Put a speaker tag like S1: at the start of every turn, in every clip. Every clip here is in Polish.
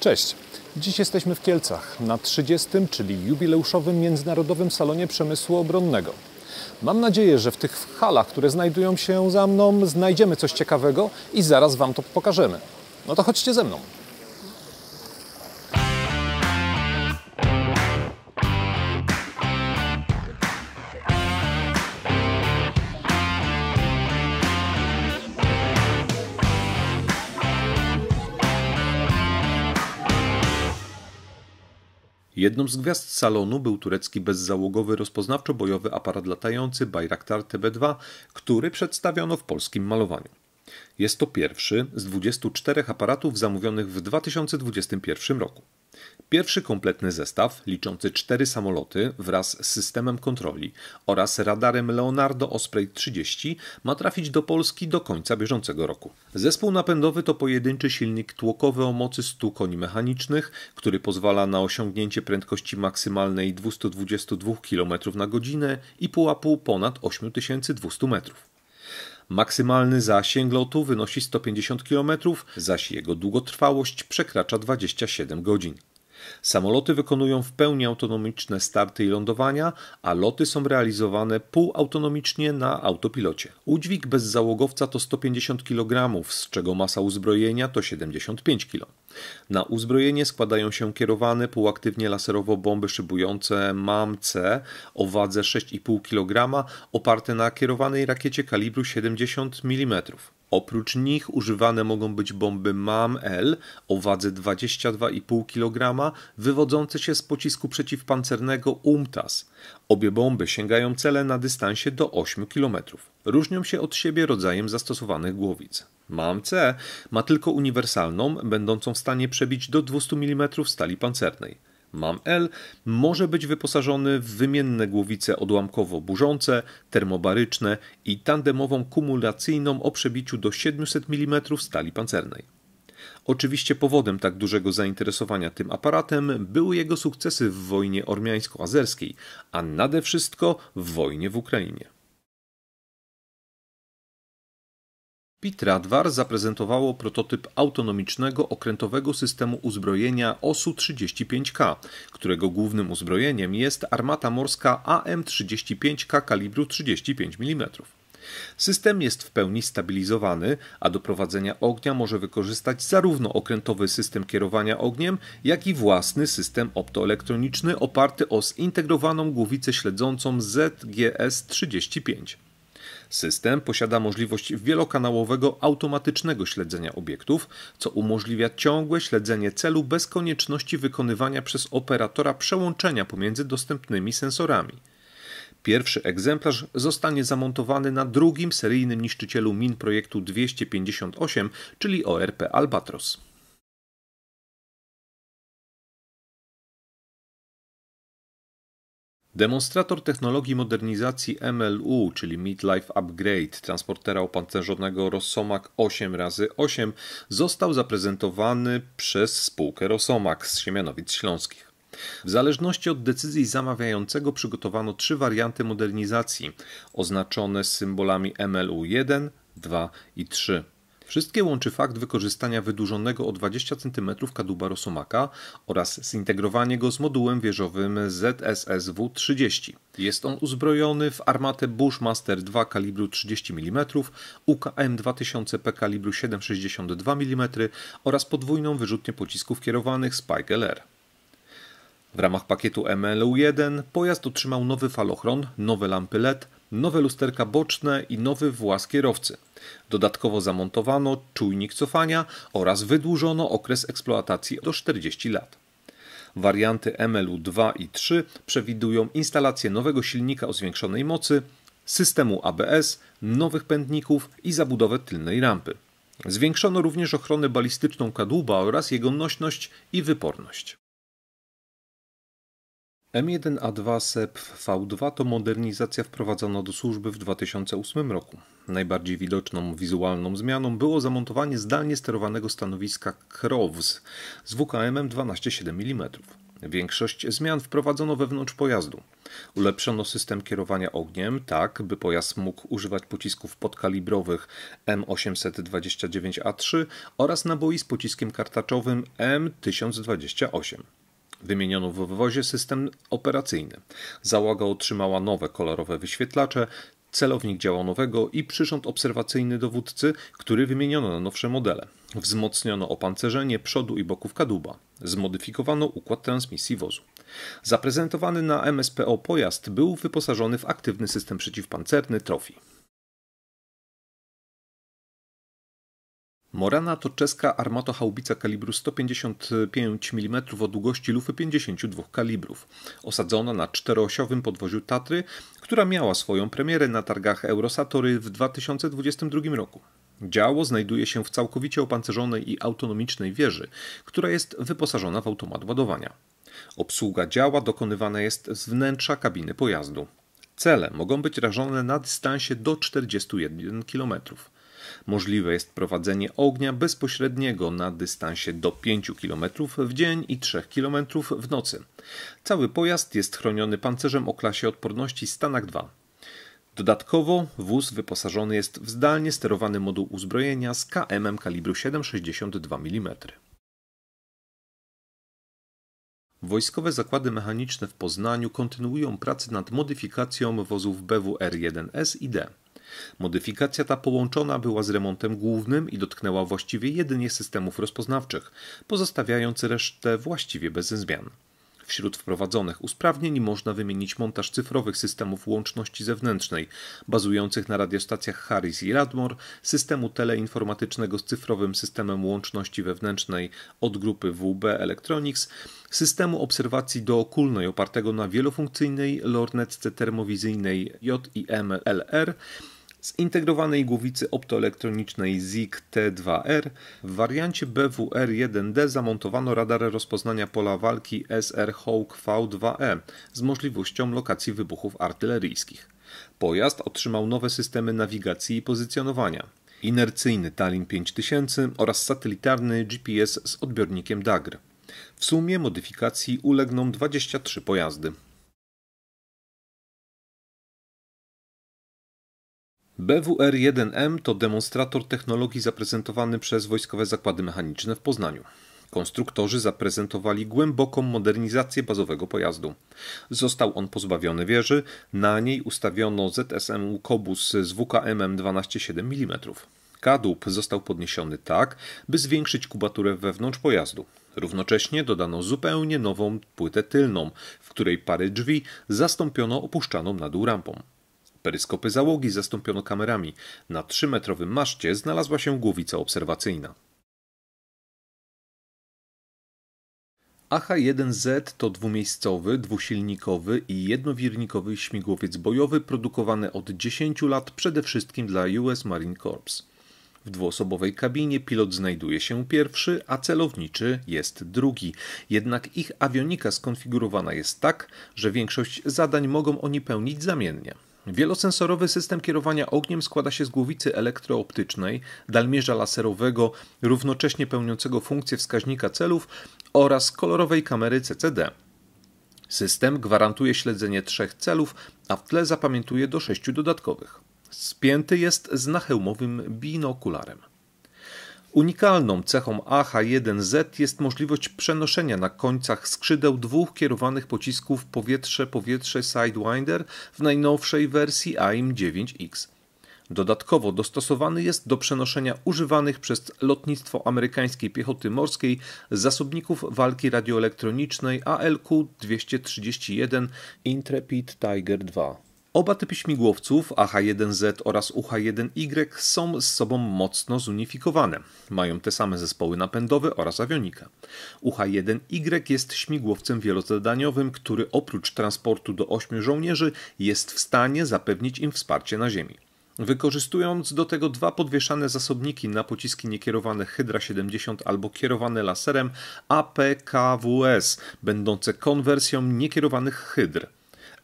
S1: Cześć. Dziś jesteśmy w Kielcach na 30, czyli jubileuszowym Międzynarodowym Salonie Przemysłu Obronnego. Mam nadzieję, że w tych halach, które znajdują się za mną, znajdziemy coś ciekawego i zaraz Wam to pokażemy. No to chodźcie ze mną. Jedną z gwiazd salonu był turecki bezzałogowy rozpoznawczo-bojowy aparat latający Bayraktar TB2, który przedstawiono w polskim malowaniu. Jest to pierwszy z 24 aparatów zamówionych w 2021 roku. Pierwszy kompletny zestaw, liczący cztery samoloty wraz z systemem kontroli oraz radarem Leonardo Osprey 30, ma trafić do Polski do końca bieżącego roku. Zespół napędowy to pojedynczy silnik tłokowy o mocy 100 koni mechanicznych, który pozwala na osiągnięcie prędkości maksymalnej 222 km na godzinę i pułapu ponad 8200 metrów. Maksymalny zasięg lotu wynosi 150 km, zaś jego długotrwałość przekracza 27 godzin. Samoloty wykonują w pełni autonomiczne starty i lądowania, a loty są realizowane półautonomicznie na autopilocie. Udźwig bez załogowca to 150 kg, z czego masa uzbrojenia to 75 kg. Na uzbrojenie składają się kierowane półaktywnie laserowo bomby szybujące MAM-C o wadze 6,5 kg oparte na kierowanej rakiecie kalibru 70 mm. Oprócz nich używane mogą być bomby MAM-L o wadze 22,5 kg, wywodzące się z pocisku przeciwpancernego UMTAS. Obie bomby sięgają cele na dystansie do 8 km. Różnią się od siebie rodzajem zastosowanych głowic. MAM-C ma tylko uniwersalną, będącą w stanie przebić do 200 mm stali pancernej. Mam L może być wyposażony w wymienne głowice odłamkowo-burzące, termobaryczne i tandemową kumulacyjną o przebiciu do 700 mm stali pancernej. Oczywiście powodem tak dużego zainteresowania tym aparatem były jego sukcesy w wojnie ormiańsko-azerskiej, a nade wszystko w wojnie w Ukrainie. Pitradwar zaprezentowało prototyp autonomicznego okrętowego systemu uzbrojenia OSU-35K, którego głównym uzbrojeniem jest armata morska AM-35K kalibru 35 mm. System jest w pełni stabilizowany, a do prowadzenia ognia może wykorzystać zarówno okrętowy system kierowania ogniem, jak i własny system optoelektroniczny oparty o zintegrowaną głowicę śledzącą ZGS-35. System posiada możliwość wielokanałowego automatycznego śledzenia obiektów, co umożliwia ciągłe śledzenie celu bez konieczności wykonywania przez operatora przełączenia pomiędzy dostępnymi sensorami. Pierwszy egzemplarz zostanie zamontowany na drugim seryjnym niszczycielu min projektu 258, czyli ORP Albatros. Demonstrator technologii modernizacji MLU, czyli Midlife Upgrade, transportera opancerzonego Rosomak 8x8, został zaprezentowany przez spółkę Rosomak z Siemianowic Śląskich. W zależności od decyzji zamawiającego przygotowano trzy warianty modernizacji, oznaczone symbolami MLU 1, 2 i 3. Wszystkie łączy fakt wykorzystania wydłużonego o 20 cm kadłuba Rosomaka oraz zintegrowanie go z modułem wieżowym ZSSW-30. Jest on uzbrojony w armatę Bushmaster 2 kalibru 30 mm, UKM 2000P kalibru 7,62 mm oraz podwójną wyrzutnię pocisków kierowanych Spike LR. W ramach pakietu MLU-1 pojazd otrzymał nowy falochron, nowe lampy LED, nowe lusterka boczne i nowy włas kierowcy. Dodatkowo zamontowano czujnik cofania oraz wydłużono okres eksploatacji do 40 lat. Warianty MLU2 i 3 przewidują instalację nowego silnika o zwiększonej mocy, systemu ABS, nowych pędników i zabudowę tylnej rampy. Zwiększono również ochronę balistyczną kadłuba oraz jego nośność i wyporność. M1A2 SEP V2 to modernizacja wprowadzona do służby w 2008 roku. Najbardziej widoczną wizualną zmianą było zamontowanie zdalnie sterowanego stanowiska KROWS z WKM 12,7 mm. Większość zmian wprowadzono wewnątrz pojazdu. Ulepszono system kierowania ogniem tak, by pojazd mógł używać pocisków podkalibrowych M829A3 oraz naboi z pociskiem kartaczowym M1028. Wymieniono w wywozie system operacyjny. Załoga otrzymała nowe kolorowe wyświetlacze, celownik działa nowego i przyrząd obserwacyjny dowódcy, który wymieniono na nowsze modele. Wzmocniono opancerzenie przodu i boków kadłuba. Zmodyfikowano układ transmisji wozu. Zaprezentowany na MSPO pojazd był wyposażony w aktywny system przeciwpancerny Trophy. Morana to czeska armatochaubica kalibru 155 mm o długości lufy 52 kalibrów, osadzona na czteroosiowym podwoziu Tatry, która miała swoją premierę na targach Eurosatory w 2022 roku. Działo znajduje się w całkowicie opancerzonej i autonomicznej wieży, która jest wyposażona w automat ładowania. Obsługa działa dokonywana jest z wnętrza kabiny pojazdu. Cele mogą być rażone na dystansie do 41 km. Możliwe jest prowadzenie ognia bezpośredniego na dystansie do 5 km w dzień i 3 km w nocy. Cały pojazd jest chroniony pancerzem o klasie odporności Stanak 2. Dodatkowo wóz wyposażony jest w zdalnie sterowany moduł uzbrojenia z KM kalibru 7,62 mm. Wojskowe Zakłady Mechaniczne w Poznaniu kontynuują pracę nad modyfikacją wozów BWR-1S i D. Modyfikacja ta połączona była z remontem głównym i dotknęła właściwie jedynie systemów rozpoznawczych, pozostawiając resztę właściwie bez zmian. Wśród wprowadzonych usprawnień można wymienić montaż cyfrowych systemów łączności zewnętrznej, bazujących na radiostacjach Harris i Radmore, systemu teleinformatycznego z cyfrowym systemem łączności wewnętrznej od grupy WB Electronics, systemu obserwacji dookulnej opartego na wielofunkcyjnej lornetce termowizyjnej JIMLR. lr zintegrowanej głowicy optoelektronicznej ZIG T2R. W wariancie BWR-1D zamontowano radar rozpoznania pola walki SR Hawk V2E z możliwością lokacji wybuchów artyleryjskich. Pojazd otrzymał nowe systemy nawigacji i pozycjonowania. Inercyjny Talin 5000 oraz satelitarny GPS z odbiornikiem DAGR. W sumie modyfikacji ulegną 23 pojazdy. BWR-1M to demonstrator technologii zaprezentowany przez Wojskowe Zakłady Mechaniczne w Poznaniu. Konstruktorzy zaprezentowali głęboką modernizację bazowego pojazdu. Został on pozbawiony wieży, na niej ustawiono ZSM Kobus z WKM 12,7 mm. Kadłub został podniesiony tak, by zwiększyć kubaturę wewnątrz pojazdu. Równocześnie dodano zupełnie nową płytę tylną, w której pary drzwi zastąpiono opuszczaną na dół rampą. Peryskopy załogi zastąpiono kamerami. Na 3-metrowym maszcie znalazła się głowica obserwacyjna. AH-1Z to dwumiejscowy, dwusilnikowy i jednowirnikowy śmigłowiec bojowy produkowany od 10 lat przede wszystkim dla US Marine Corps. W dwuosobowej kabinie pilot znajduje się pierwszy, a celowniczy jest drugi. Jednak ich awionika skonfigurowana jest tak, że większość zadań mogą oni pełnić zamiennie. Wielosensorowy system kierowania ogniem składa się z głowicy elektrooptycznej, dalmierza laserowego, równocześnie pełniącego funkcję wskaźnika celów oraz kolorowej kamery CCD. System gwarantuje śledzenie trzech celów, a w tle zapamiętuje do sześciu dodatkowych. Spięty jest z nachełmowym binokularem. Unikalną cechą AH-1Z jest możliwość przenoszenia na końcach skrzydeł dwóch kierowanych pocisków powietrze-powietrze Sidewinder w najnowszej wersji AIM-9X. Dodatkowo dostosowany jest do przenoszenia używanych przez lotnictwo amerykańskiej piechoty morskiej zasobników walki radioelektronicznej ALQ-231 Intrepid Tiger II. Oba typy śmigłowców, AH-1Z oraz UH-1Y, są z sobą mocno zunifikowane. Mają te same zespoły napędowe oraz awionikę. UH-1Y jest śmigłowcem wielozadaniowym, który oprócz transportu do ośmiu żołnierzy jest w stanie zapewnić im wsparcie na ziemi. Wykorzystując do tego dwa podwieszane zasobniki na pociski niekierowane Hydra 70 albo kierowane laserem APKWS, będące konwersją niekierowanych Hydr.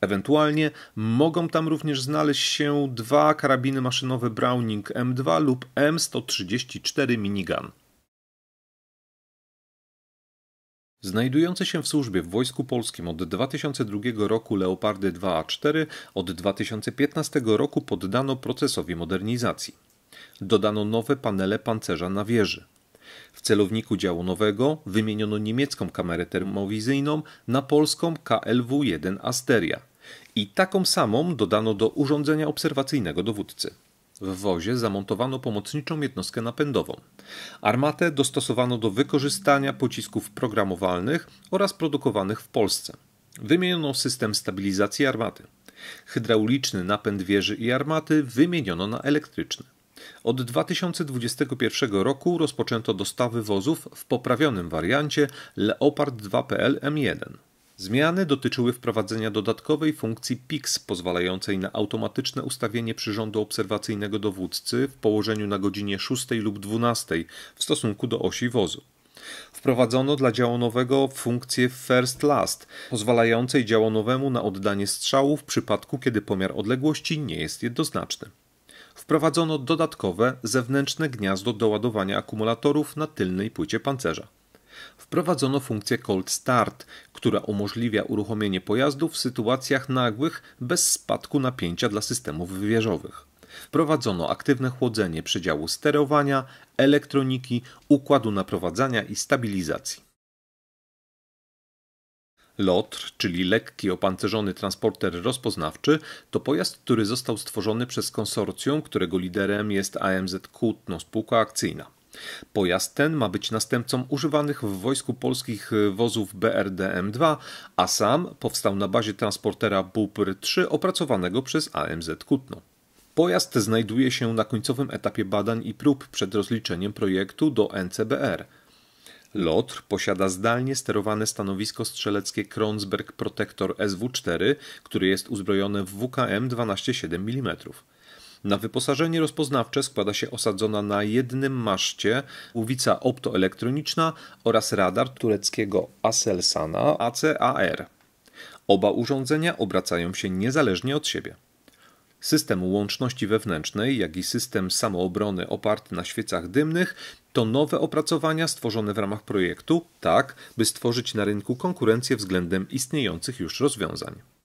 S1: Ewentualnie mogą tam również znaleźć się dwa karabiny maszynowe Browning M2 lub M134 minigun. Znajdujące się w służbie w Wojsku Polskim od 2002 roku Leopardy 2A4 od 2015 roku poddano procesowi modernizacji. Dodano nowe panele pancerza na wieży. W celowniku działu nowego wymieniono niemiecką kamerę termowizyjną na polską KLW-1 Asteria i taką samą dodano do urządzenia obserwacyjnego dowódcy. W wozie zamontowano pomocniczą jednostkę napędową. Armatę dostosowano do wykorzystania pocisków programowalnych oraz produkowanych w Polsce. Wymieniono system stabilizacji armaty. Hydrauliczny napęd wieży i armaty wymieniono na elektryczny. Od 2021 roku rozpoczęto dostawy wozów w poprawionym wariancie Leopard 2PL M1. Zmiany dotyczyły wprowadzenia dodatkowej funkcji PIX pozwalającej na automatyczne ustawienie przyrządu obserwacyjnego dowódcy w położeniu na godzinie 6 lub 12 w stosunku do osi wozu. Wprowadzono dla działonowego funkcję First Last, pozwalającej działonowemu na oddanie strzału w przypadku, kiedy pomiar odległości nie jest jednoznaczny. Wprowadzono dodatkowe zewnętrzne gniazdo do ładowania akumulatorów na tylnej płycie pancerza. Wprowadzono funkcję cold start, która umożliwia uruchomienie pojazdu w sytuacjach nagłych bez spadku napięcia dla systemów wieżowych. Wprowadzono aktywne chłodzenie przedziału sterowania, elektroniki, układu naprowadzania i stabilizacji. LOTR, czyli lekki opancerzony transporter rozpoznawczy, to pojazd, który został stworzony przez konsorcjum, którego liderem jest AMZ Kutno spółka akcyjna. Pojazd ten ma być następcą używanych w wojsku polskich y, wozów BRDM-2, a sam powstał na bazie transportera BUPR-3 opracowanego przez AMZ Kutno. Pojazd znajduje się na końcowym etapie badań i prób przed rozliczeniem projektu do NCBR. LOTR posiada zdalnie sterowane stanowisko strzeleckie Kronsberg Protector SW-4, który jest uzbrojony w WKM 12,7 mm. Na wyposażenie rozpoznawcze składa się osadzona na jednym maszcie łowica optoelektroniczna oraz radar tureckiego Aselsana ACAR. Oba urządzenia obracają się niezależnie od siebie. System łączności wewnętrznej, jak i system samoobrony oparty na świecach dymnych to nowe opracowania stworzone w ramach projektu, tak by stworzyć na rynku konkurencję względem istniejących już rozwiązań.